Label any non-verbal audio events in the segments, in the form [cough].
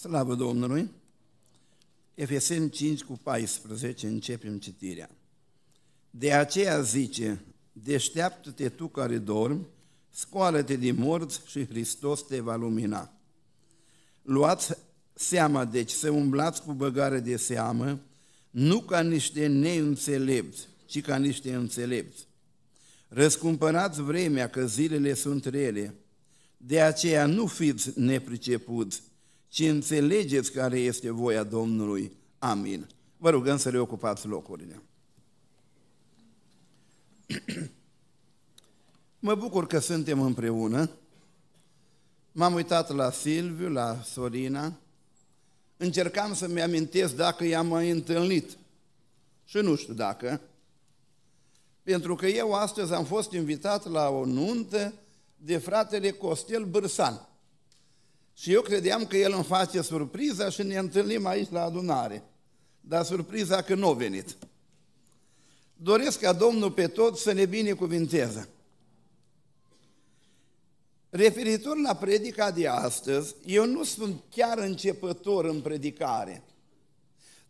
Slavă Domnului! Efeseni 5 cu 14 începem citirea. De aceea zice, deșteaptă-te tu care dormi, scoală-te din morți și Hristos te va lumina. Luați seama, deci, să umblați cu băgare de seamă, nu ca niște neînțelepți, ci ca niște înțelepți. Răscumpărați vremea că zilele sunt rele, de aceea nu fiți nepricepuți, ci înțelegeți care este voia Domnului. Amin. Vă rugăm să reocupați locurile. [clears throat] Mă bucur că suntem împreună. M-am uitat la Silviu, la Sorina. Încercam să-mi amintesc dacă i-am mai întâlnit. Și nu știu dacă. Pentru că eu astăzi am fost invitat la o nuntă de fratele Costel Bârsan. Și eu credeam că el îmi face surpriza și ne întâlnim aici la adunare. Dar surpriza că nu a venit. Doresc ca Domnul pe tot să ne binecuvinteze. Referitor la predica de astăzi, eu nu sunt chiar începător în predicare,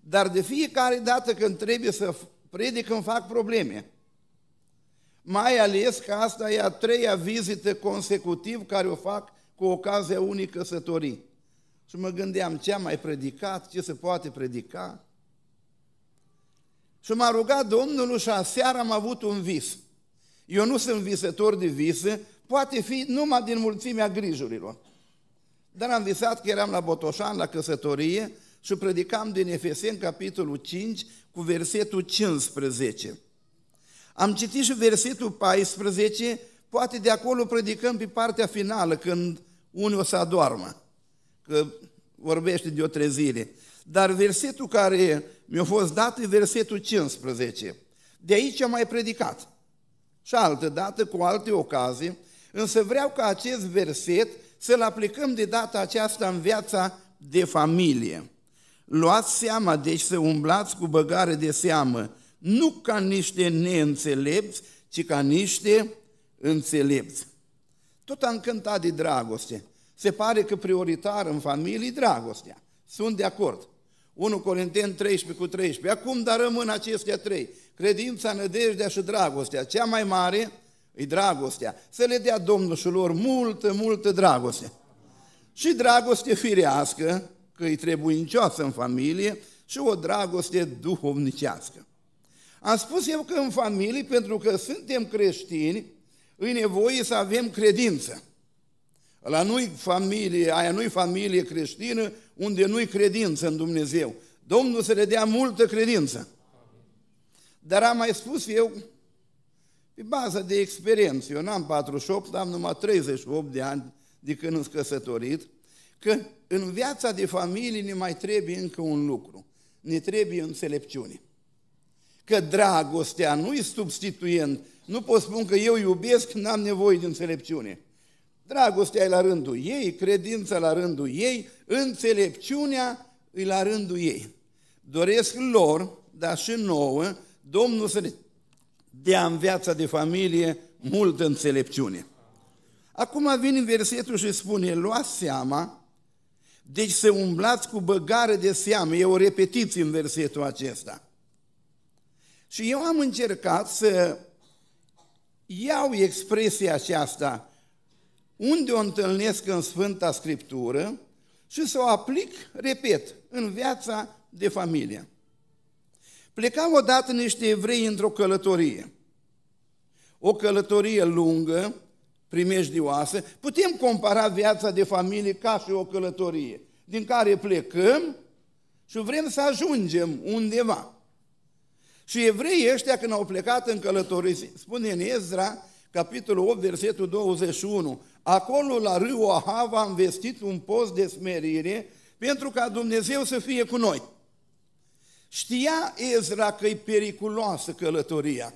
dar de fiecare dată când trebuie să predic îmi fac probleme. Mai ales că asta e a treia vizită consecutiv care o fac cu ocazia unii căsătorii. Și mă gândeam ce am mai predicat, ce se poate predica. Și m-a rugat Domnul și aseară am avut un vis. Eu nu sunt visător de vise, poate fi numai din mulțimea grijurilor. Dar am visat că eram la Botoșan, la căsătorie, și predicam din Efesen, capitolul 5, cu versetul 15. Am citit și versetul 14, poate de acolo predicăm pe partea finală, când unii o să adoarmă, că vorbește de o trezire. Dar versetul care mi-a fost dat e versetul 15. De aici am mai predicat. Și altă dată, cu alte ocazii, însă vreau ca acest verset să-l aplicăm de data aceasta în viața de familie. Luați seama, deci să umblați cu băgare de seamă, nu ca niște neînțelepți, ci ca niște înțelepți. Tot am cântat de dragoste. Se pare că prioritar în familie dragostea. Sunt de acord. 1 Corinteni 13 cu 13. Acum dar rămân acestea trei. Credința, nădejdea și dragostea. Cea mai mare e dragostea. Să le dea Domnul și lor multă, multă dragoste. Și dragoste firească, că îi încioasă în familie, și o dragoste duhovnicească. Am spus eu că în familie, pentru că suntem creștini, e nevoie să avem credință. La nu familie, aia nu-i familie creștină, unde nu-i credință în Dumnezeu. Domnul să le dea multă credință. Dar am mai spus eu, pe bază de experiență, eu n-am 48, am numai 38 de ani de când sunt căsătorit, că în viața de familie ne mai trebuie încă un lucru, ne trebuie înțelepciune. Că dragostea nu-i substituent nu pot spun că eu iubesc, n-am nevoie de înțelepciune. Dragostea e la rândul ei, credința la rândul ei, înțelepciunea e la rândul ei. Doresc lor, dar și nouă, Domnul să ne dea în viața de familie multă înțelepciune. Acum vine versetul și spune, luați seama, deci să umblați cu băgare de seamă, e o repetiție în versetul acesta. Și eu am încercat să iau expresia aceasta unde o întâlnesc în Sfânta Scriptură și să o aplic, repet, în viața de familie. Plecau odată niște evrei într-o călătorie. O călătorie lungă, primejdioasă, putem compara viața de familie ca și o călătorie, din care plecăm și vrem să ajungem undeva. Și evreii ăștia când au plecat în călătorie spune în Ezra, capitolul 8, versetul 21, acolo la râul Ahava am vestit un post de smerire pentru ca Dumnezeu să fie cu noi. Știa Ezra că e periculoasă călătoria,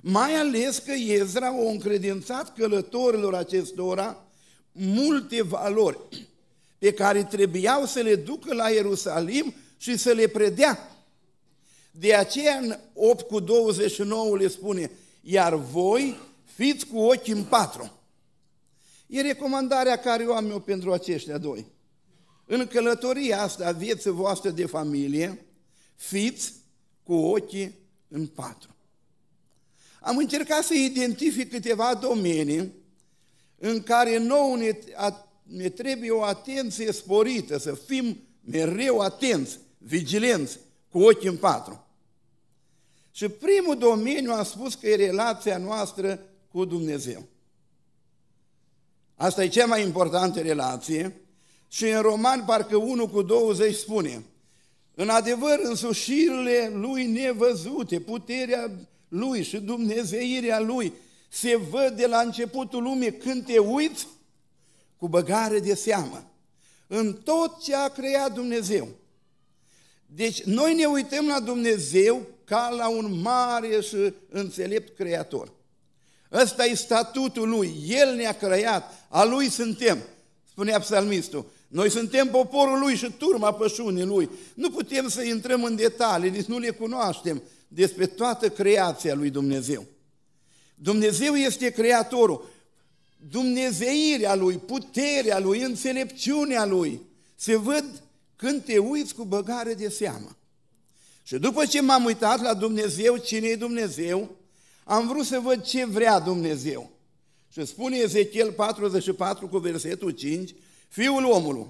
mai ales că Ezra a încredințat călătorilor acestora multe valori pe care trebuiau să le ducă la Ierusalim și să le predea de aceea în 8 cu 29 le spune, iar voi fiți cu ochii în patru. E recomandarea care o am eu pentru aceștia doi. În călătoria asta a vieții voastre de familie, fiți cu ochii în patru. Am încercat să identific câteva domenii în care nouă ne, a, ne trebuie o atenție sporită, să fim mereu atenți, vigilenți, cu ochii în patru. Și primul domeniu a spus că e relația noastră cu Dumnezeu. Asta e cea mai importantă relație și în Roman, parcă 1 cu 20 spune, în adevăr, însușirile lui nevăzute, puterea lui și dumnezeirea lui se văd de la începutul lumii când te uiți cu băgare de seamă în tot ce a creat Dumnezeu. Deci noi ne uităm la Dumnezeu ca la un mare și înțelept creator. Ăsta e statutul lui, El ne-a creat, a lui suntem, spunea psalmistul. Noi suntem poporul lui și turma pășunii lui. Nu putem să intrăm în detalii, nici nu le cunoaștem despre toată creația lui Dumnezeu. Dumnezeu este creatorul. Dumnezeirea lui, puterea lui, înțelepciunea lui se văd când te uiți cu băgare de seamă. Și după ce m-am uitat la Dumnezeu, cine e Dumnezeu, am vrut să văd ce vrea Dumnezeu. Și spune Ezechiel 44 cu versetul 5, Fiul omului,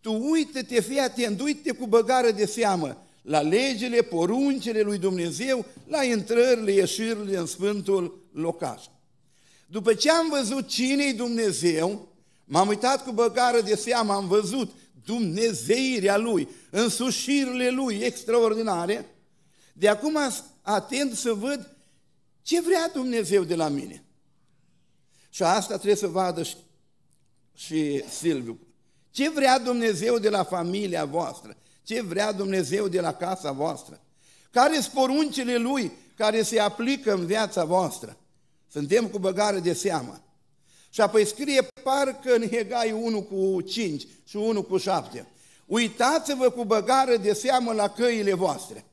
tu uite-te, fii atent, uite cu băgare de seamă la legile, poruncele lui Dumnezeu, la intrările, ieșirile în Sfântul locaș. După ce am văzut cine i Dumnezeu, m-am uitat cu băgare de seamă, am văzut dumnezeirea lui, însușirile lui extraordinare, de acum atent să văd ce vrea Dumnezeu de la mine. Și asta trebuie să vadă și, și Silviu. Ce vrea Dumnezeu de la familia voastră? Ce vrea Dumnezeu de la casa voastră? Care sunt poruncile Lui care se aplică în viața voastră? Suntem cu băgare de seamă. Și apoi scrie parcă în Hegai 1 cu 5 și 1 cu 7. Uitați-vă cu băgare de seamă la căile voastre.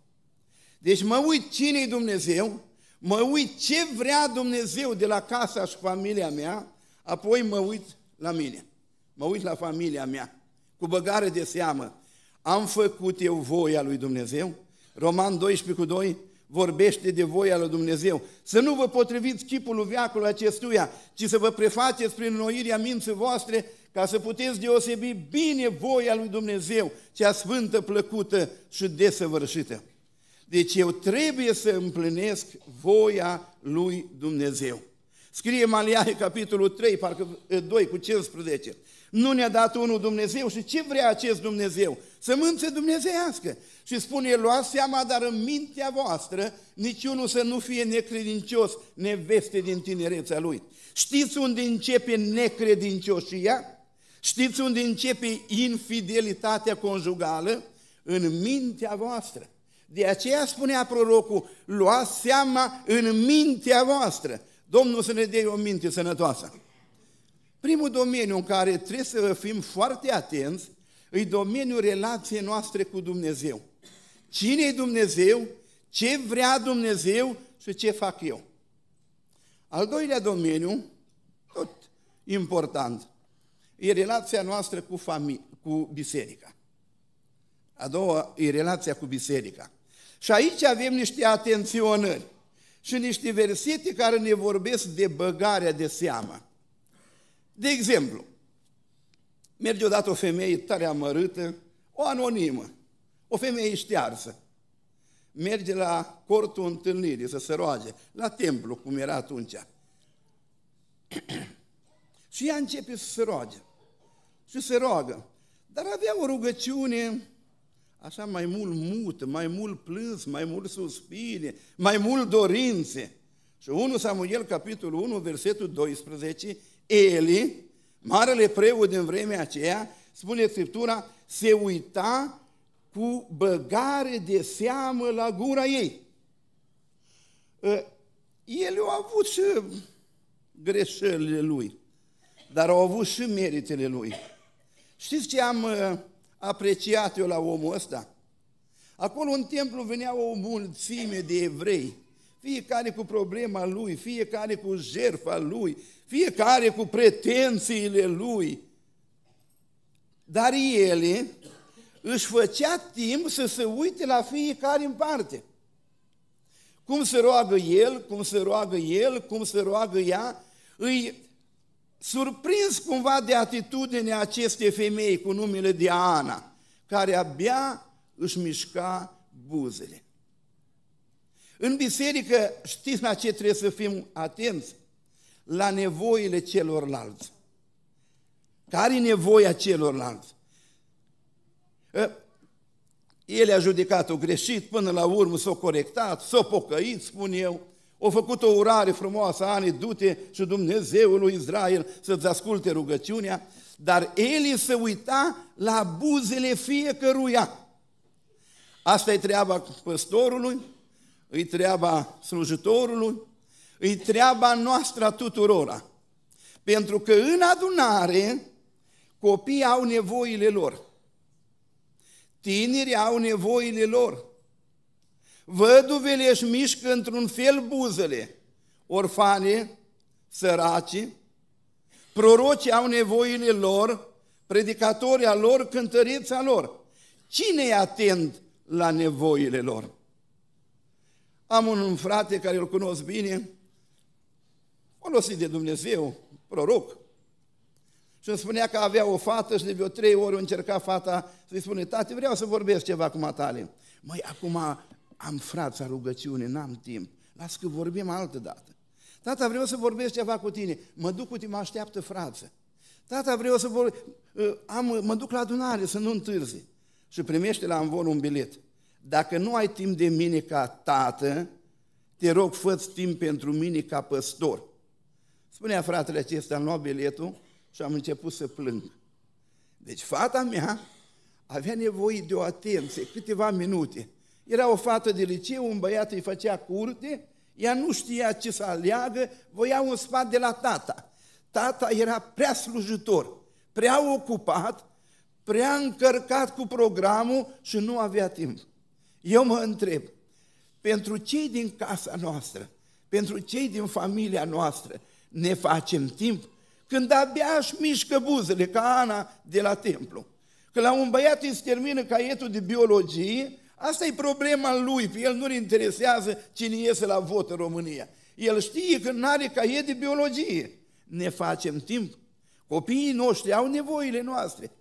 Deci mă uit cine e Dumnezeu, mă uit ce vrea Dumnezeu de la casa și familia mea, apoi mă uit la mine, mă uit la familia mea, cu băgare de seamă. Am făcut eu voia lui Dumnezeu? Roman 12 cu 2, vorbește de voia lui Dumnezeu. Să nu vă potriviți chipul veacului acestuia, ci să vă prefaceți prin noirea minții voastre ca să puteți deosebi bine voia lui Dumnezeu, cea sfântă, plăcută și desăvârșită. Deci eu trebuie să împlinesc voia lui Dumnezeu. Scrie Maliahe capitolul 3, parcă 2 cu 15. Nu ne-a dat unul Dumnezeu și ce vrea acest Dumnezeu? Sămânță dumnezeiască. Și spune, luați seama, dar în mintea voastră niciunul să nu fie necredincios, neveste din tinerețea lui. Știți unde începe necredincioșia? Știți unde începe infidelitatea conjugală? În mintea voastră. De aceea spunea prorocul, luați seama în mintea voastră. Domnul să ne dea o minte sănătoasă. Primul domeniu în care trebuie să fim foarte atenți e domeniul relației noastre cu Dumnezeu. Cine e Dumnezeu? Ce vrea Dumnezeu și ce fac eu? Al doilea domeniu, tot important, e relația noastră cu, fami- cu biserica. A doua e relația cu biserica. Și aici avem niște atenționări și niște versete care ne vorbesc de băgarea de seamă. De exemplu, merge odată o femeie tare amărâtă, o anonimă, o femeie ștearsă. Merge la cortul întâlnirii să se roage, la templu, cum era atunci. [clears throat] și ea începe să se roage. Și se roagă. Dar avea o rugăciune așa mai mult mut, mai mult plâns, mai mult suspine, mai mult dorințe. Și 1 Samuel, capitolul 1, versetul 12, Eli, marele preot din vremea aceea, spune Scriptura, se uita cu băgare de seamă la gura ei. Ă, el a avut și greșelile lui, dar au avut și meritele lui. Știți ce am ă, apreciat eu la omul ăsta? Acolo în templu venea o mulțime de evrei, fiecare cu problema lui, fiecare cu jerfa lui, fiecare cu pretențiile lui, dar ele își făcea timp să se uite la fiecare în parte. Cum se roagă el, cum se roagă el, cum se roagă ea, îi surprins cumva de atitudinea acestei femei cu numele de Ana, care abia își mișca buzele. În biserică știți la ce trebuie să fim atenți? la nevoile celorlalți. Care nevoia celorlalți? El a judecat-o greșit, până la urmă s-a corectat, s-a pocăit, spun eu, o făcut o urare frumoasă, Ani, du-te și Dumnezeul lui Israel să-ți asculte rugăciunea, dar el se uita la buzele fiecăruia. Asta e treaba păstorului, e treaba slujitorului, E treaba noastră a tuturora. Pentru că în adunare copiii au nevoile lor. Tinerii au nevoile lor. Văduvele își mișcă într-un fel buzele, orfane, săraci, prorocii au nevoile lor, predicatorii a lor, cântăreța lor. Cine i atent la nevoile lor? Am un frate care îl cunosc bine, folosit de Dumnezeu, proroc, și îmi spunea că avea o fată și de vreo trei ori încerca fata să-i spune, tati, vreau să vorbesc ceva cu matale. Măi, acum am frața rugăciune, n-am timp. Las că vorbim altă dată. Tata, vreau să vorbesc ceva cu tine. Mă duc cu tine, mă așteaptă frață. Tata, vreau să vor... Ă, am, mă duc la adunare să nu întârzi. Și primește la învol un bilet. Dacă nu ai timp de mine ca tată, te rog, fă timp pentru mine ca păstor. Spunea fratele acesta, am luat biletul și am început să plâng. Deci fata mea avea nevoie de o atenție, câteva minute. Era o fată de liceu, un băiat îi făcea curte, ea nu știa ce să aleagă, voia un sfat de la tata. Tata era prea slujitor, prea ocupat, prea încărcat cu programul și nu avea timp. Eu mă întreb, pentru cei din casa noastră, pentru cei din familia noastră, ne facem timp când abia își mișcă buzele, ca Ana de la templu. Că la un băiat îi termină caietul de biologie, asta e problema lui, pe el nu-l interesează cine iese la vot în România. El știe că nu are caiet de biologie. Ne facem timp. Copiii noștri au nevoile noastre.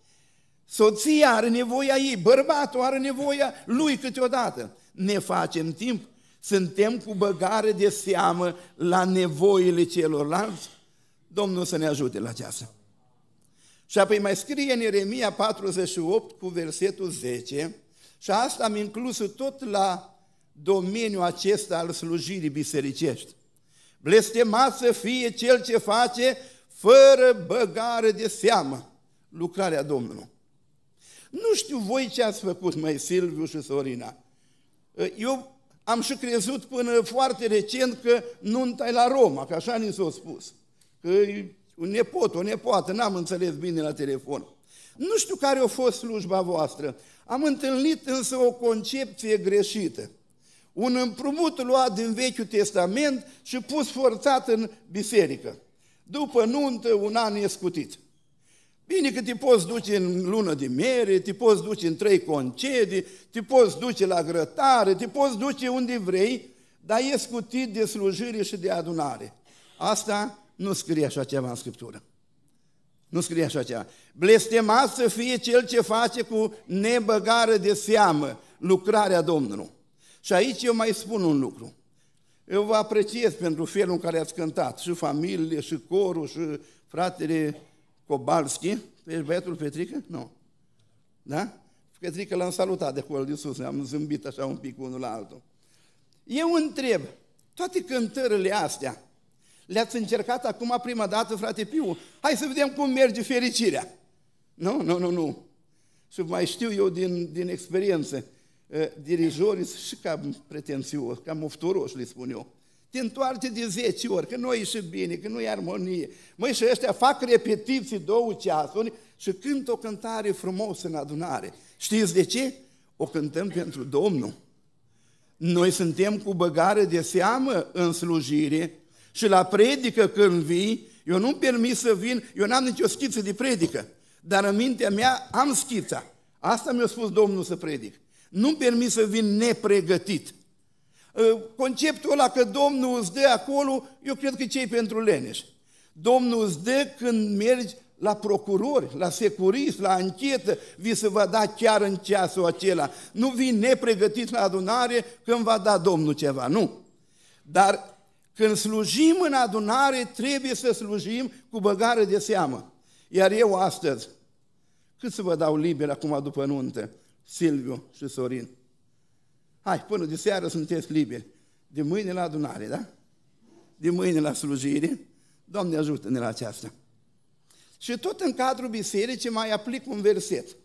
Soția are nevoia ei, bărbatul are nevoia lui câteodată. Ne facem timp suntem cu băgare de seamă la nevoile celorlalți? Domnul să ne ajute la aceasta. Și apoi mai scrie în Ieremia 48 cu versetul 10 și asta am inclus tot la domeniul acesta al slujirii bisericești. Blestemat să fie cel ce face fără băgare de seamă lucrarea Domnului. Nu știu voi ce ați făcut, mai Silviu și Sorina. Eu am și crezut până foarte recent că nunta e la Roma, că așa ni s-a spus. Că e un nepot, o nepoată, n-am înțeles bine la telefon. Nu știu care a fost slujba voastră. Am întâlnit însă o concepție greșită. Un împrumut luat din Vechiul Testament și pus forțat în biserică. După nuntă, un an e scutit. Bine că te poți duce în lună de mere, te poți duce în trei concedii, te poți duce la grătare, te poți duce unde vrei, dar e scutit de slujire și de adunare. Asta nu scrie așa ceva în Scriptură. Nu scrie așa ceva. Blestemat să fie cel ce face cu nebăgare de seamă lucrarea Domnului. Și aici eu mai spun un lucru. Eu vă apreciez pentru felul în care ați cântat, și familie, și corul, și fratele Cobalski, tu ești băiatul Petrică? Nu. Da? Petrică l-am salutat de acolo de sus, am zâmbit așa un pic unul la altul. Eu întreb, toate cântările astea, le-ați încercat acum prima dată, frate Piu, hai să vedem cum merge fericirea. Nu, nu, nu, nu. Și mai știu eu din, din experiență, eh, dirijorii și cam pretențioși, cam ofturoși, le spun eu te întoarce de 10 ori, că nu e și bine, că nu e armonie. Măi, și ăștia fac repetiții două ceasuri și cântă o cântare frumoasă în adunare. Știți de ce? O cântăm pentru Domnul. Noi suntem cu băgare de seamă în slujire și la predică când vii, eu nu-mi permis să vin, eu n-am nicio schiță de predică, dar în mintea mea am schița. Asta mi-a spus Domnul să predic. Nu-mi permis să vin nepregătit. Ă, conceptul ăla că Domnul îți dă acolo, eu cred că cei pentru leneș. Domnul îți dă când mergi la procurori, la securist, la anchetă, vi se va da chiar în ceasul acela. Nu vii nepregătit la adunare când va da Domnul ceva, nu. Dar când slujim în adunare, trebuie să slujim cu băgare de seamă. Iar eu astăzi, cât să vă dau liber acum după nuntă, Silviu și Sorin? Hai, până de seară sunteți liberi. De mâine la adunare, da? De mâine la slujire. Doamne ajută-ne la aceasta. Și tot în cadrul bisericii mai aplic un verset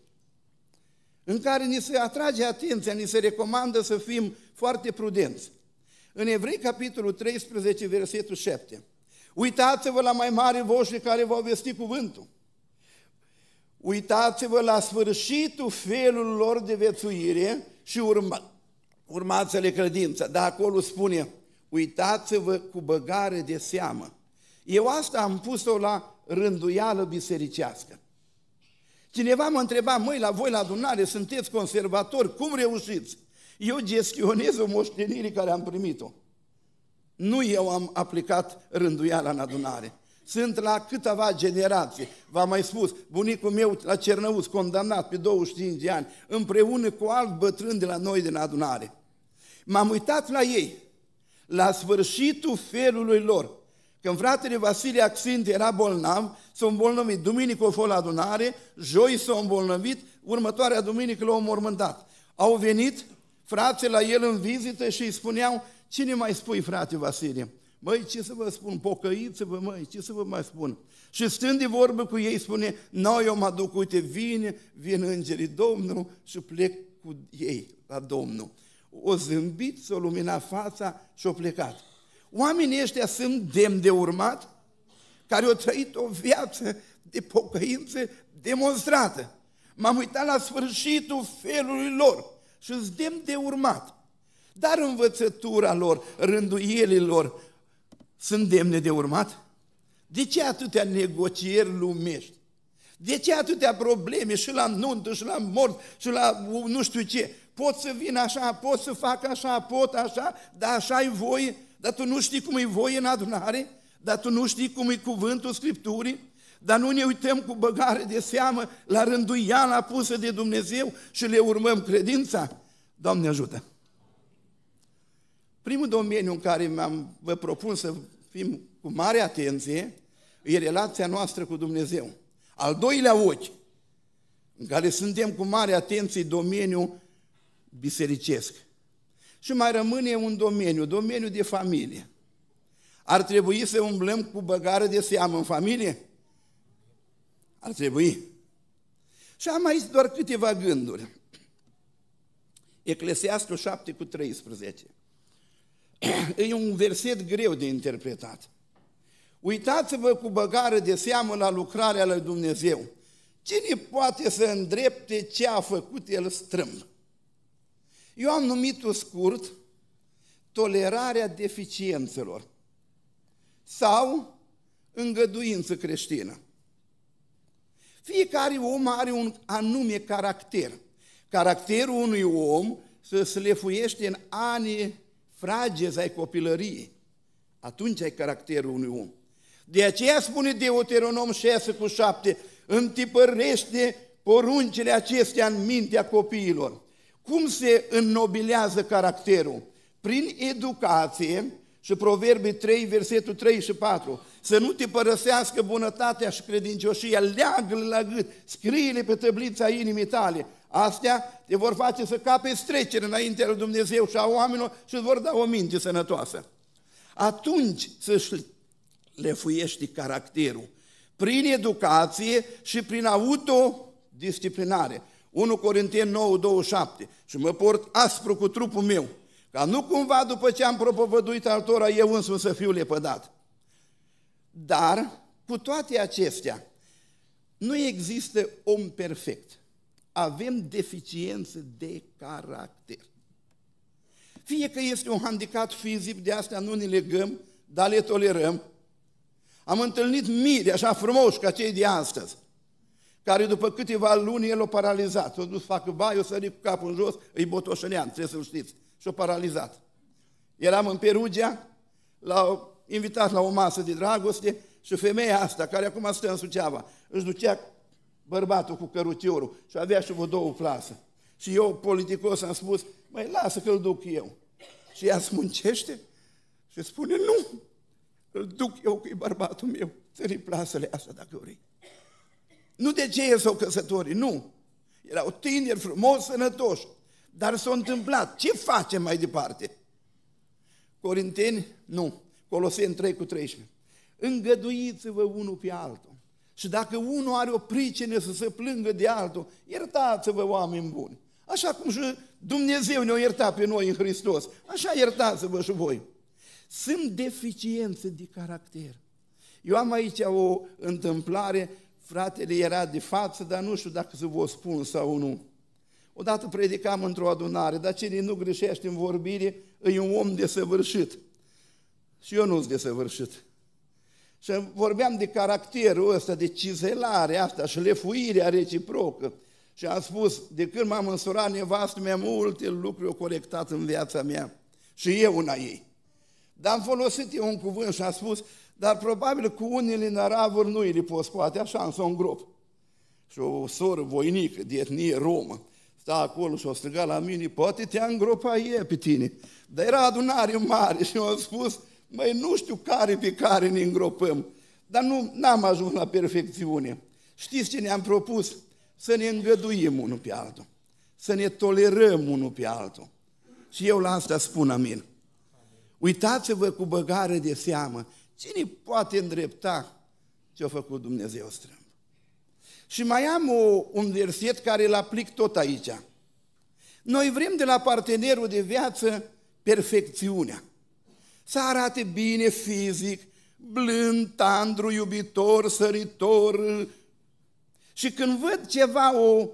în care ni se atrage atenția, ni se recomandă să fim foarte prudenți. În Evrei, capitolul 13, versetul 7. Uitați-vă la mai mari voștri care vă vestit cuvântul. Uitați-vă la sfârșitul felul lor de vețuire și urma, urmați-le credința, dar acolo spune, uitați-vă cu băgare de seamă. Eu asta am pus-o la rânduială bisericească. Cineva mă întreba, măi, la voi la adunare sunteți conservatori, cum reușiți? Eu gestionez o moștenire care am primit-o. Nu eu am aplicat rânduiala în adunare. Sunt la câteva generații. V-am mai spus, bunicul meu la Cernăuți, condamnat pe 25 de ani, împreună cu alt bătrân de la noi din adunare. M-am uitat la ei, la sfârșitul felului lor. Când fratele Vasile Axint era bolnav, s-a îmbolnăvit. Duminică a fost la adunare, joi s-a îmbolnăvit, următoarea duminică l-au mormântat. Au venit frate la el în vizită și îi spuneau, cine mai spui frate Vasile? Măi, ce să vă spun, pocăiți-vă, măi, ce să vă mai spun? Și stând de vorbă cu ei, spune, noi eu mă duc, uite, vine, vin îngerii Domnului și plec cu ei la Domnul o zâmbit, s-o lumina fața și o plecat. Oamenii ăștia sunt demn de urmat, care au trăit o viață de pocăință demonstrată. M-am uitat la sfârșitul felului lor și sunt demn de urmat. Dar învățătura lor, rânduielilor, sunt demne de urmat? De ce atâtea negocieri lumești? De ce atâtea probleme și la nuntă, și la mort, și la nu știu ce? pot să vin așa, pot să fac așa, pot așa, dar așa e voi, dar tu nu știi cum e voi în adunare, dar tu nu știi cum e cuvântul Scripturii, dar nu ne uităm cu băgare de seamă la rânduiala pusă de Dumnezeu și le urmăm credința. Doamne ajută! Primul domeniu în care am vă propun să fim cu mare atenție e relația noastră cu Dumnezeu. Al doilea ochi, în care suntem cu mare atenție domeniul bisericesc. Și mai rămâne un domeniu, domeniu de familie. Ar trebui să umblăm cu băgare de seamă în familie? Ar trebui. Și am aici doar câteva gânduri. Eclesiastul 7 cu 13. [clears throat] E un verset greu de interpretat. Uitați-vă cu băgare de seamă la lucrarea lui Dumnezeu. Cine poate să îndrepte ce a făcut el strâmb? Eu am numit-o scurt tolerarea deficiențelor sau îngăduință creștină. Fiecare om are un anume caracter. Caracterul unui om se slefuiește în anii fragezi ai copilăriei. Atunci ai caracterul unui om. De aceea spune Deuteronom 6 cu 7, întipărește poruncile acestea în mintea copiilor cum se înnobilează caracterul? Prin educație și Proverbe 3, versetul 3 și 4. Să nu te părăsească bunătatea și credincioșia, leagă-le la gât, scrie-le pe tăblița inimii tale. Astea te vor face să cape trecere înaintea lui Dumnezeu și a oamenilor și îți vor da o minte sănătoasă. Atunci să-și lefuiești caracterul prin educație și prin autodisciplinare. 1 Corinteni 9, 27 și mă port aspru cu trupul meu, ca nu cumva după ce am propovăduit altora eu însumi să fiu lepădat. Dar, cu toate acestea, nu există om perfect. Avem deficiențe de caracter. Fie că este un handicap fizic, de asta nu ne legăm, dar le tolerăm. Am întâlnit mii de așa frumoși ca cei de astăzi, care după câteva luni el o paralizat. S-a dus să facă bai, o sări cu capul în jos, îi botoșăneam, trebuie să-l știți. Și o paralizat. Eram în Perugia, l-au invitat la o masă de dragoste și femeia asta, care acum stă în Suceava, își ducea bărbatul cu cărutiorul și avea și vă două plasă. Și eu, politicos, am spus, mai lasă că îl duc eu. Și ea smuncește și spune, nu, îl duc eu, că e bărbatul meu, țări plasele astea dacă vrei. Nu de ce ei s-au căsătorit, nu. Erau tineri, frumos, sănătoși. Dar s-a întâmplat. Ce facem mai departe? Corinteni, nu. Coloseni 3 cu 13. Îngăduiți-vă unul pe altul. Și dacă unul are o pricină să se plângă de altul, iertați-vă oameni buni. Așa cum și Dumnezeu ne-a iertat pe noi în Hristos, așa iertați-vă și voi. Sunt deficiențe de caracter. Eu am aici o întâmplare Fratele era de față, dar nu știu dacă să vă spun sau nu. Odată predicam într-o adunare, dar cine nu greșește în vorbire, e un om desăvârșit. Și eu nu sunt desăvârșit. Și vorbeam de caracterul ăsta, de cizelare asta, șlefuirea reciprocă. Și am spus, de când m-am însurat nevastă mea, multe lucruri au corectat în viața mea. Și eu una ei. Dar am folosit eu un cuvânt și am spus, dar probabil cu unele naravuri nu îi poți poate așa, în un grup. Și o soră voinică de etnie romă sta acolo și o striga la mine, poate te-a îngropa e pe tine. Dar era adunare mare și mi-a spus, măi, nu știu care pe care ne îngropăm, dar nu am ajuns la perfecțiune. Știți ce ne-am propus? Să ne îngăduim unul pe altul, să ne tolerăm unul pe altul. Și eu la asta spun amin. Uitați-vă cu băgare de seamă Cine poate îndrepta ce a făcut Dumnezeu strâmb? Și mai am o, un verset care îl aplic tot aici. Noi vrem de la partenerul de viață perfecțiunea. Să arate bine fizic, blând, tandru, iubitor, săritor. Și când văd ceva, o,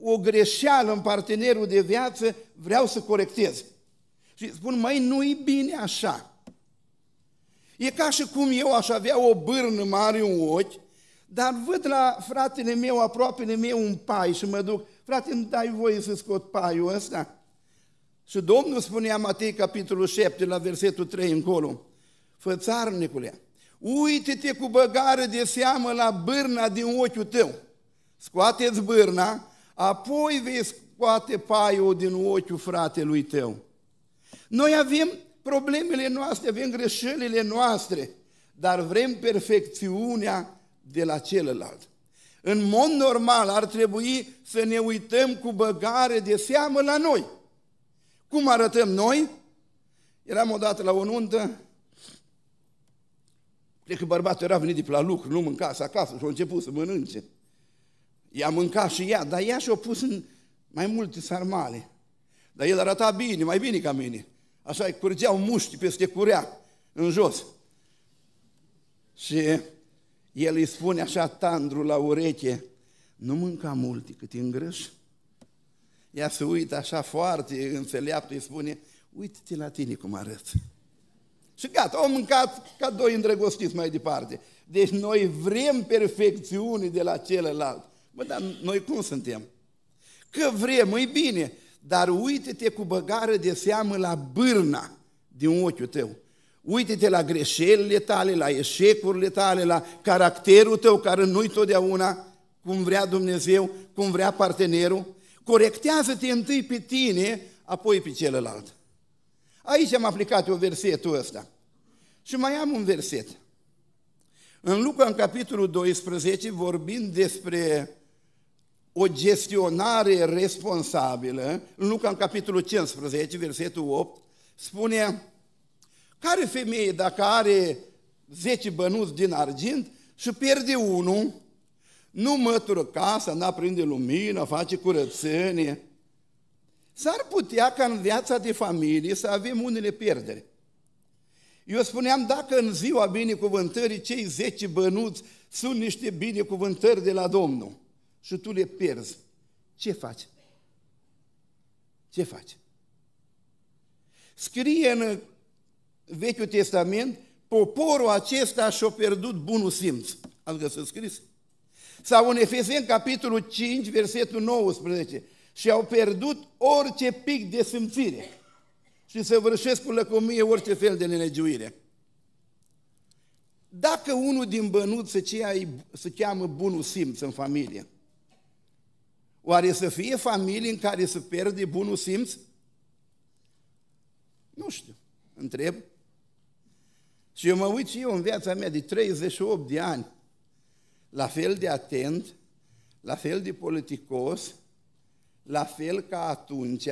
o greșeală în partenerul de viață, vreau să corectez. Și spun, mai nu-i bine așa. E ca și cum eu aș avea o bârnă mare în ochi, dar văd la fratele meu, aproapele meu, un pai și mă duc, frate, îmi dai voie să scot paiul ăsta? Și Domnul spunea Matei, capitolul 7, la versetul 3 încolo, fățarnicule, uite-te cu băgare de seamă la bârna din ochiul tău, Scoate-ți bârna, apoi vei scoate paiul din ochiul fratelui tău. Noi avem problemele noastre, avem greșelile noastre, dar vrem perfecțiunea de la celălalt. În mod normal ar trebui să ne uităm cu băgare de seamă la noi. Cum arătăm noi? Eram odată la o nuntă, cred că bărbatul era venit de la lucru, nu mânca acasă și a început să mănânce. I-a mâncat și ea, dar ea și-a pus în mai multe sarmale. Dar el arăta bine, mai bine ca mine așa îi curgeau muști peste curea, în jos. Și el îi spune așa tandru la ureche, nu mânca mult cât e îngrăș. Ea se uită așa foarte înțeleaptă, îi spune, uite-te la tine cum arăți. Și gata, au mâncat ca doi îndrăgostiți mai departe. Deci noi vrem perfecțiune de la celălalt. Bă, dar noi cum suntem? Că vrem, e bine, dar uite-te cu băgară de seamă la bârna din ochiul tău. Uite-te la greșelile tale, la eșecurile tale, la caracterul tău care nu-i totdeauna cum vrea Dumnezeu, cum vrea partenerul. Corectează-te întâi pe tine, apoi pe celălalt. Aici am aplicat eu versetul ăsta. Și mai am un verset. În Luca, în capitolul 12, vorbind despre o gestionare responsabilă, în Luca, în capitolul 15, versetul 8, spune, care femeie dacă are 10 bănuți din argint și pierde unul, nu mătură casa, nu aprinde lumină, face curățenie, s-ar putea ca în viața de familie să avem unele pierdere. Eu spuneam, dacă în ziua binecuvântării cei 10 bănuți sunt niște binecuvântări de la Domnul, și tu le pierzi, ce faci? Ce faci? Scrie în Vechiul Testament, poporul acesta și-a pierdut bunul simț. Am găsit scris. Sau în Efeseni, capitolul 5, versetul 19, și-au pierdut orice pic de simțire și se vârșesc cu lăcomie orice fel de nelegiuire. Dacă unul din bănuți se, cea, se cheamă bunul simț în familie, Oare să fie familii în care se pierde bunul simț? Nu știu, întreb. Și eu mă uit și eu în viața mea de 38 de ani, la fel de atent, la fel de politicos, la fel ca atunci,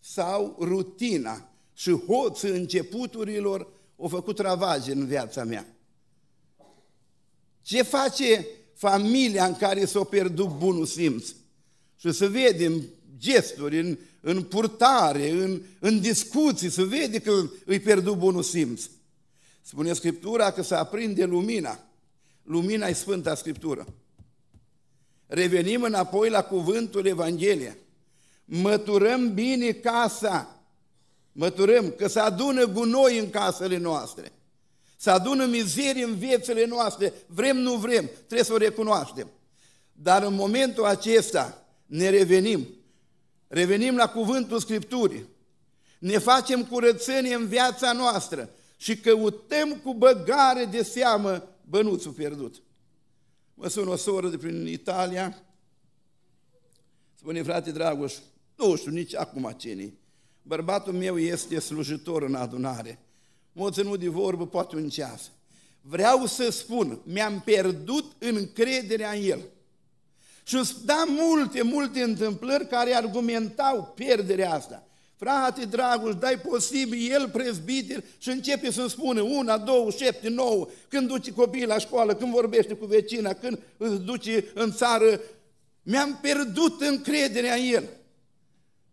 sau rutina și hoții începuturilor au făcut ravaje în viața mea. Ce face familia în care s-a pierdut bunul simț? Și se vede în gesturi, în, în purtare, în, în discuții, se vede că îi pierdu bunul simț. Spune Scriptura că se aprinde lumina. Lumina e Sfânta Scriptură. Revenim înapoi la cuvântul Evangheliei. Măturăm bine casa. Măturăm că se adună gunoi în casele noastre. Se adună mizerii în viețile noastre. Vrem, nu vrem, trebuie să o recunoaștem. Dar în momentul acesta, ne revenim. Revenim la cuvântul Scripturii. Ne facem curățenie în viața noastră și căutăm cu băgare de seamă bănuțul pierdut. Mă sună o soră de prin Italia, spune frate Dragoș, nu știu nici acum cine Bărbatul meu este slujitor în adunare. M-a ținut de vorbă poate un ceas. Vreau să spun, mi-am pierdut încrederea în el. Și îți da multe, multe întâmplări care argumentau pierderea asta. Frate dragul, dai posibil, el prezbiter și începe să-mi spune una, două, șapte, nouă, când duce copiii la școală, când vorbește cu vecina, când îți duce în țară. Mi-am pierdut încrederea în el.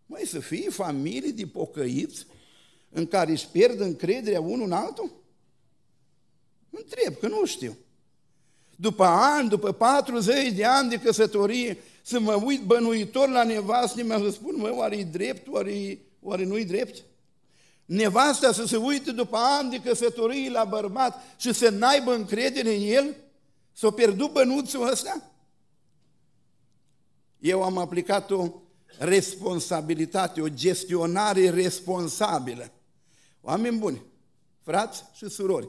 Mai să fie familii de pocăiți în care își pierd încrederea unul în altul? Întreb, că nu știu după ani, după 40 de ani de căsătorie, să mă uit bănuitor la nevastă mi-a să spun, mă, oare e drept, oare, oare nu-i drept? Nevasta să se uite după ani de căsătorie la bărbat și să n-aibă încredere în el? S-o pierdut bănuțul ăsta? Eu am aplicat o responsabilitate, o gestionare responsabilă. Oameni buni, frați și surori,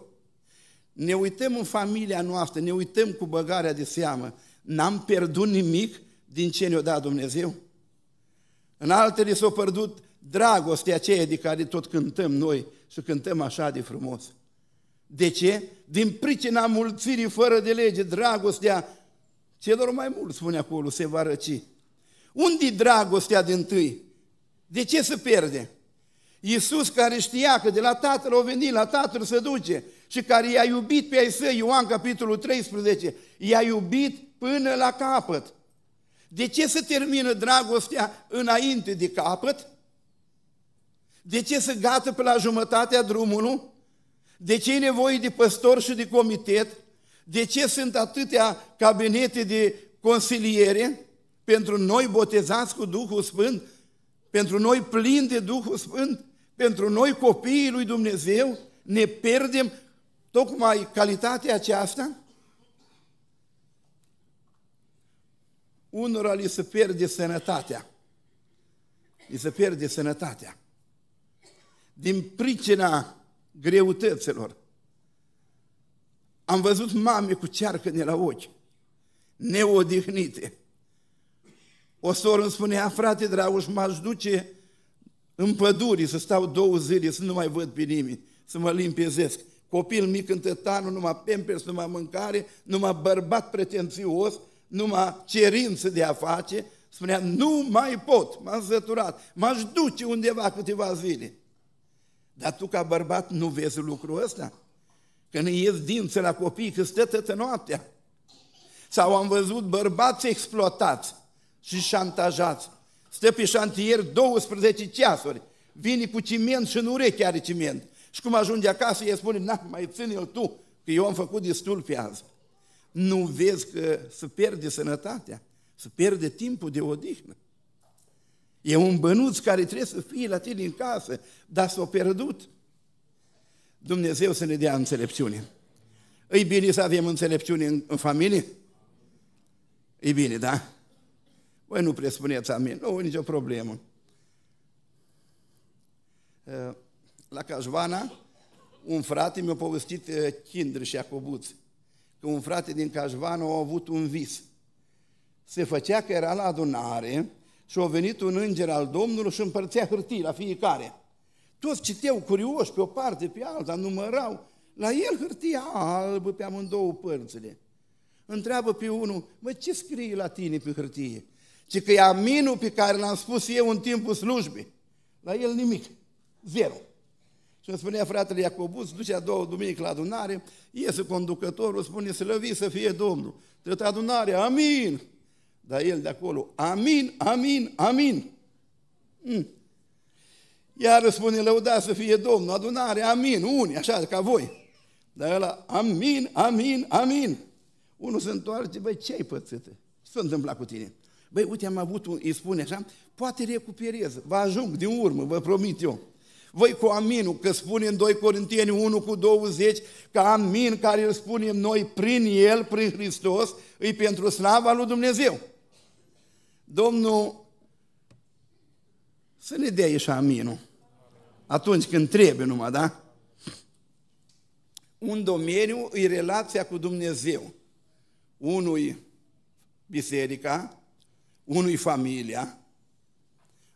ne uităm în familia noastră, ne uităm cu băgarea de seamă, n-am pierdut nimic din ce ne-o dat Dumnezeu? În altele s-a pierdut dragostea aceea de care tot cântăm noi și cântăm așa de frumos. De ce? Din pricina mulțirii fără de lege, dragostea celor mai mulți spune acolo, se va răci. Unde-i dragostea din tâi? De ce se pierde? Iisus care știa că de la Tatăl o venit, la Tatăl se duce, și care i-a iubit pe ai săi, Ioan capitolul 13, i-a iubit până la capăt. De ce se termină dragostea înainte de capăt? De ce se gată pe la jumătatea drumului? De ce e nevoie de păstor și de comitet? De ce sunt atâtea cabinete de consiliere pentru noi botezați cu Duhul Sfânt, pentru noi plini de Duhul Sfânt, pentru noi copiii lui Dumnezeu? Ne pierdem tocmai calitatea aceasta, unora li se pierde sănătatea. Li se pierde sănătatea. Din pricina greutăților. Am văzut mame cu cearcă de la ochi, neodihnite. O soră îmi spunea, frate dragos, m-aș duce în pădure să stau două zile, să nu mai văd pe nimeni, să mă limpezesc copil mic în tătanul, numai pempers, numai mâncare, numai bărbat pretențios, numai cerință de a face, spunea, nu mai pot, m-am zăturat, m-aș duce undeva câteva zile. Dar tu ca bărbat nu vezi lucrul ăsta? Că ne ies dință la copii, că stă tătă noaptea. Sau am văzut bărbați exploatați și șantajați. Stă pe șantier 12 ceasuri, vine cu ciment și în ureche are ciment. Și cum ajunge acasă, ei spune, na, mai ține-l tu, că eu am făcut destul pe azi. Nu vezi că se pierde sănătatea, se pierde timpul de odihnă. E un bănuț care trebuie să fie la tine în casă, dar s-a pierdut. Dumnezeu să ne dea înțelepciune. Îi bine să avem înțelepciune în, în familie? E bine, da? Voi nu presupuneți amin, nu, nicio problemă. Uh la Cajvana, un frate mi-a povestit Chindri eh, și Iacobuț, că un frate din Cajvana a avut un vis. Se făcea că era la adunare și a venit un înger al Domnului și împărțea hârtii la fiecare. Toți citeau curioși pe o parte, pe alta, numărau. La el hârtia albă pe amândouă părțile. Întreabă pe unul, mă, ce scrie la tine pe hârtie? Ce că e aminul pe care l-am spus eu în timpul slujbei. La el nimic, zero. Și îmi spunea fratele Iacobus, ducea două duminică la adunare, iese conducătorul, spune, slăvit să fie Domnul. Trebuie adunare. amin! Dar el de acolo, amin, amin, amin! Mm. Iar spune, lăuda să fie Domnul, adunare, amin, unii, așa ca voi. Dar ăla, amin, amin, amin! Unul se întoarce, băi, ce ai pățit? Ce s-a întâmplat cu tine? Băi, uite, am avut un, îi spune așa, poate recuperez, vă ajung din urmă, vă promit eu. Voi cu aminul, că spune în 2 Corinteni 1 cu 20, că amin care îl spunem noi prin El, prin Hristos, îi pentru slava lui Dumnezeu. Domnul să ne dea și aminul. Atunci când trebuie numai, da? Un domeniu e relația cu Dumnezeu. Unui biserica, unui familia.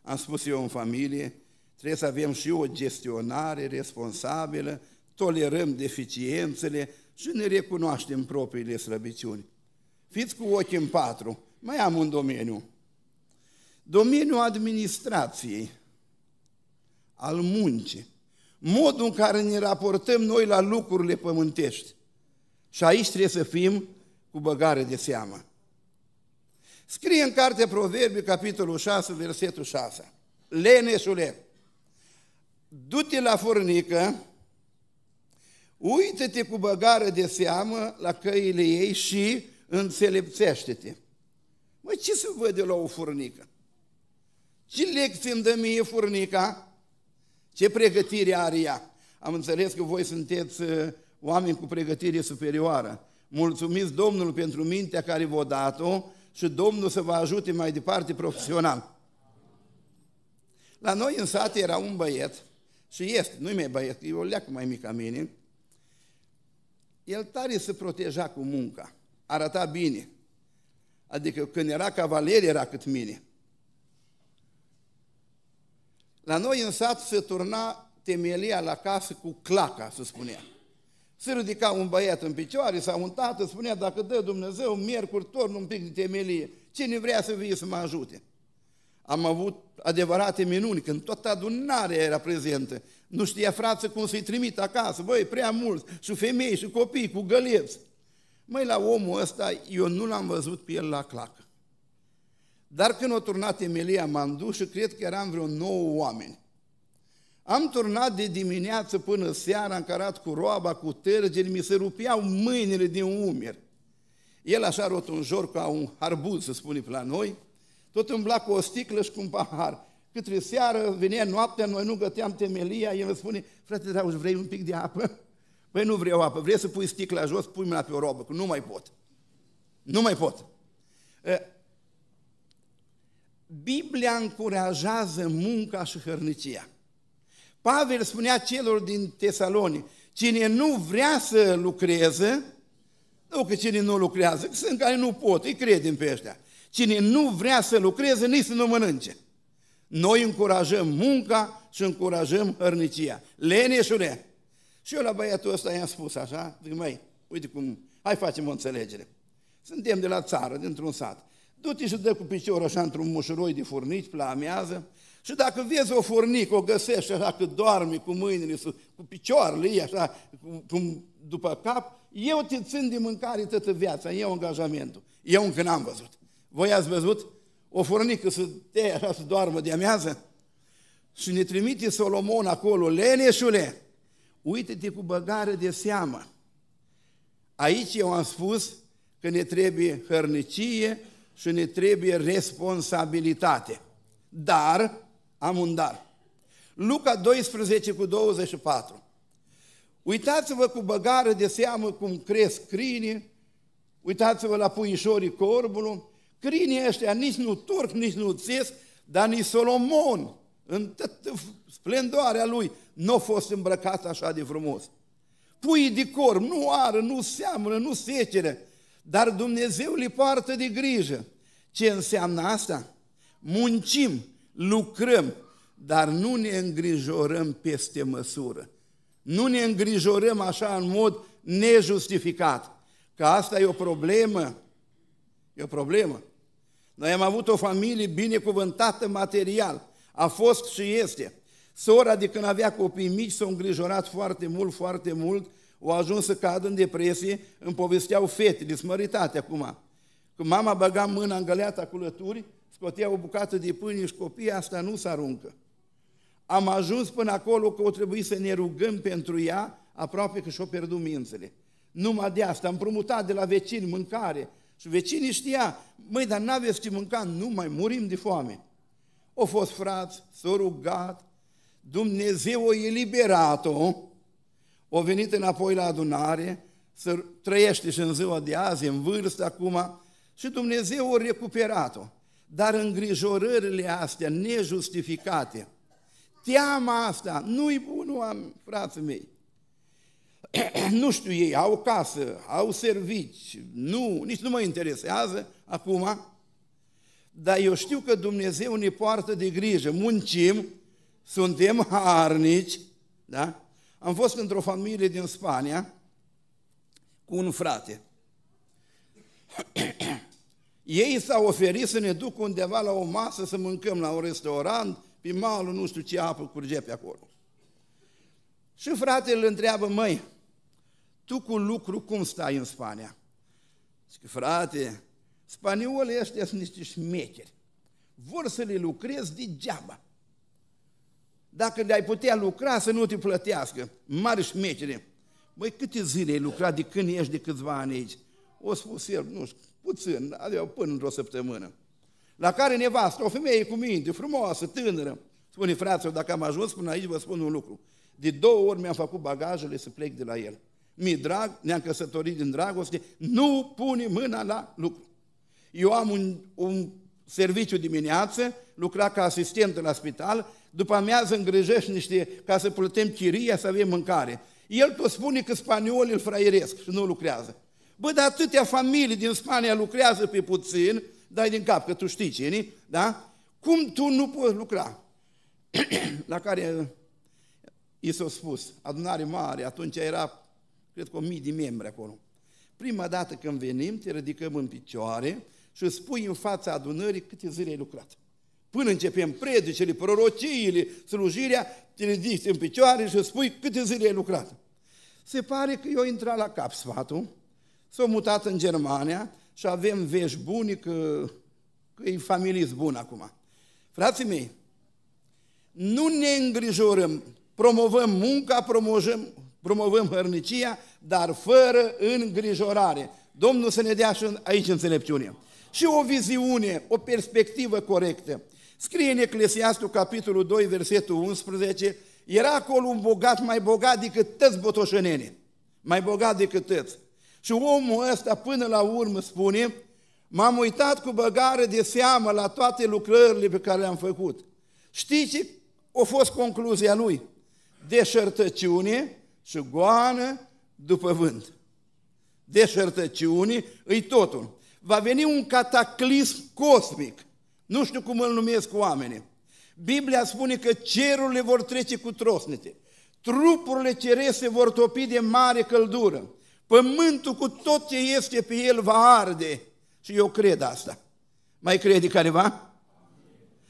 Am spus eu în familie, Trebuie să avem și o gestionare responsabilă, tolerăm deficiențele și ne recunoaștem propriile slăbiciuni. Fiți cu ochii în patru, mai am un domeniu. Domeniul administrației, al muncii, modul în care ne raportăm noi la lucrurile pământești. Și aici trebuie să fim cu băgare de seamă. Scrie în carte Proverbii capitolul 6, versetul 6. Leneșule, du-te la furnică, uită-te cu băgară de seamă la căile ei și înțelepțește-te. Mă, ce se văd de la o furnică? Ce lecție îmi dă mie furnica? Ce pregătire are ea? Am înțeles că voi sunteți uh, oameni cu pregătire superioară. Mulțumiți Domnul pentru mintea care v-a dat-o și Domnul să vă ajute mai departe profesional. La noi în sat era un băiat și este, nu-i mai băiesc, e o leacă mai mică ca mine, el tare se proteja cu munca, arăta bine. Adică când era cavaler era cât mine. La noi în sat se turna temelia la casă cu claca, se spunea. Se ridica un băiat în picioare sau un tată, spunea, dacă dă Dumnezeu, miercuri torn un pic de temelie, cine vrea să vie să mă ajute. Am avut adevărate minuni, când toată adunarea era prezentă. Nu știa frață cum să-i trimit acasă, băi, prea mulți, și femei, și copii, cu găleți. Măi, la omul ăsta, eu nu l-am văzut pe el la clacă. Dar când o turnat Emilia, m-am dus și cred că eram vreo nouă oameni. Am turnat de dimineață până seara, am carat cu roaba, cu tergeri, mi se rupeau mâinile din umeri. El așa rotunjor ca un harbuz, să spune pe la noi, tot îmbla cu o sticlă și cu un pahar. Către seară, venea noaptea, noi nu găteam temelia, el îmi spune, frate Dragoș, vrei un pic de apă? Păi nu vreau apă, vrei să pui sticla jos, pui mâna pe o robă, că nu mai pot. Nu mai pot. Biblia încurajează munca și hărnicia. Pavel spunea celor din Tesaloni, cine nu vrea să lucreze, nu că cine nu lucrează, sunt care nu pot, îi credem pe ăștia. Cine nu vrea să lucreze, nici să nu mănânce. Noi încurajăm munca și încurajăm hărnicia. Leneșule! Și eu la băiatul ăsta i-am spus așa, zic, măi, uite cum, hai facem o înțelegere. Suntem de la țară, dintr-un sat. Du-te și dă cu piciorul așa într-un mușuroi de furnici, plamează, și dacă vezi o furnică, o găsești așa că doarme cu mâinile, cu picioarele ei, așa, cum după cap, eu te țin de mâncare toată viața, E angajamentul. Eu încă n-am văzut. Voi ați văzut o furnică să te era să doarmă de amiază? Și ne trimite Solomon acolo, leneșule, uite-te cu băgare de seamă. Aici eu am spus că ne trebuie hărnicie și ne trebuie responsabilitate. Dar, am un dar. Luca 12 cu 24. Uitați-vă cu băgare de seamă cum cresc crinii, uitați-vă la puișorii corbului, Crinii ăștia nici nu turc, nici nu țesc, dar nici Solomon, în toată splendoarea lui, nu a fost îmbrăcat așa de frumos. Pui de cor, nu ară, nu seamănă, nu secere, dar Dumnezeu le poartă de grijă. Ce înseamnă asta? Muncim, lucrăm, dar nu ne îngrijorăm peste măsură. Nu ne îngrijorăm așa în mod nejustificat. Că asta e o problemă. E o problemă. Noi am avut o familie binecuvântată material. A fost și este. Sora de când avea copii mici s-a îngrijorat foarte mult, foarte mult, o ajuns să cadă în depresie, îmi povesteau fetele, smăritate acum. Când mama băga mâna în găleata cu lături, scotea o bucată de pâine și copiii, asta nu se aruncă. Am ajuns până acolo că o trebuie să ne rugăm pentru ea, aproape că și-o pierdut mințele. Numai de asta, am împrumutat de la vecini mâncare, și vecinii știa, măi, dar n-aveți ce mânca, nu mai murim de foame. O fost frați, s-a rugat, Dumnezeu o eliberat-o, o venit înapoi la adunare, să trăiește și în ziua de azi, în vârstă acum, și Dumnezeu o recuperat-o. Dar îngrijorările astea nejustificate, teama asta, nu-i bună, frații mei. [clears throat] nu știu ei, au casă, au servici, nu, nici nu mă interesează acum, dar eu știu că Dumnezeu ne poartă de grijă, muncim, suntem harnici, da? Am fost într-o familie din Spania cu un frate. [clears throat] Ei s-au oferit să ne duc undeva la o masă să mâncăm la un restaurant, pe malul nu știu ce apă curge pe acolo. Și fratele îl întreabă, măi, tu cu lucru cum stai în Spania? Zic, frate, spaniolii ăștia sunt niște șmecheri. Vor să le lucrezi degeaba. Dacă le-ai putea lucra să nu te plătească, mari șmechere. Băi, câte zile ai lucrat de când ești de câțiva ani aici? O spus el, nu știu, puțin, adică până într-o săptămână. La care nevastă, o femeie cu minte, frumoasă, tânără, spune, frate, dacă am ajuns până aici, vă spun un lucru. De două ori mi-am făcut bagajele să plec de la el mi drag, ne-am căsătorit din dragoste, nu pune mâna la lucru. Eu am un, un serviciu dimineață, lucra ca asistent la spital, după amiază îngrijești niște, ca să plătim chiria, să avem mâncare. El tot spune că spaniolii îl fraieresc și nu lucrează. Bă, dar atâtea familii din Spania lucrează pe puțin, dai din cap, că tu știi cine, da? Cum tu nu poți lucra? [clears throat] la care i s-a spus, adunare mare, atunci era cred că o mii de membri acolo. Prima dată când venim, te ridicăm în picioare și îți spui în fața adunării câte zile ai lucrat. Până începem predicele, prorociile, slujirea, te ridici în picioare și îți spui câte zile ai lucrat. Se pare că eu intrat la cap sfatul, s au mutat în Germania și avem vești buni că, că e familie bun acum. Frații mei, nu ne îngrijorăm, promovăm munca, promovăm, promovăm hărnicia, dar fără îngrijorare. Domnul să ne dea și aici înțelepciune. Și o viziune, o perspectivă corectă. Scrie în Eclesiastul, capitolul 2, versetul 11, era acolo un bogat mai bogat decât tăți botoșenene, mai bogat decât tăți. Și omul ăsta până la urmă spune, m-am uitat cu băgare de seamă la toate lucrările pe care le-am făcut. Știți ce a fost concluzia lui? Deșertăciune, și goană după vânt. Deșertăciunii îi totul. Va veni un cataclism cosmic. Nu știu cum îl numesc oamenii. Biblia spune că cerurile vor trece cu trosnete. Trupurile cerese vor topi de mare căldură. Pământul cu tot ce este pe el va arde. Și eu cred asta. Mai crede careva?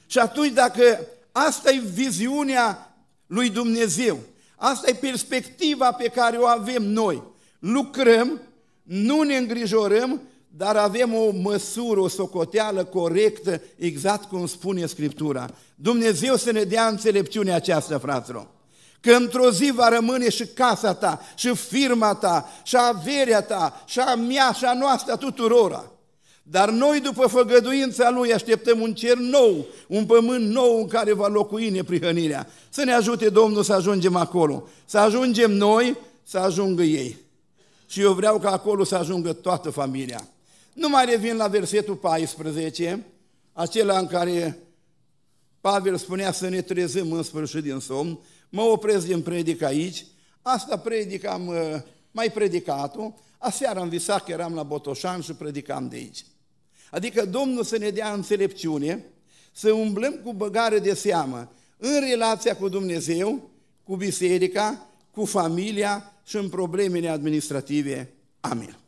Și atunci dacă asta e viziunea lui Dumnezeu, Asta e perspectiva pe care o avem noi. Lucrăm, nu ne îngrijorăm, dar avem o măsură, o socoteală corectă, exact cum spune Scriptura. Dumnezeu să ne dea înțelepciunea aceasta, fraților. Că într-o zi va rămâne și casa ta, și firma ta, și averea ta, și a mea, și a noastră tuturora. Dar noi, după făgăduința Lui, așteptăm un cer nou, un pământ nou în care va locui neprihănirea. Să ne ajute Domnul să ajungem acolo, să ajungem noi, să ajungă ei. Și eu vreau ca acolo să ajungă toată familia. Nu mai revin la versetul 14, acela în care Pavel spunea să ne trezim în sfârșit din somn, mă opresc din predic aici, asta predic am uh, mai predicat-o, aseară am visat că eram la Botoșan și predicam de aici. Adică Domnul să ne dea înțelepciune, să umblăm cu băgare de seamă în relația cu Dumnezeu, cu biserica, cu familia și în problemele administrative. Amin.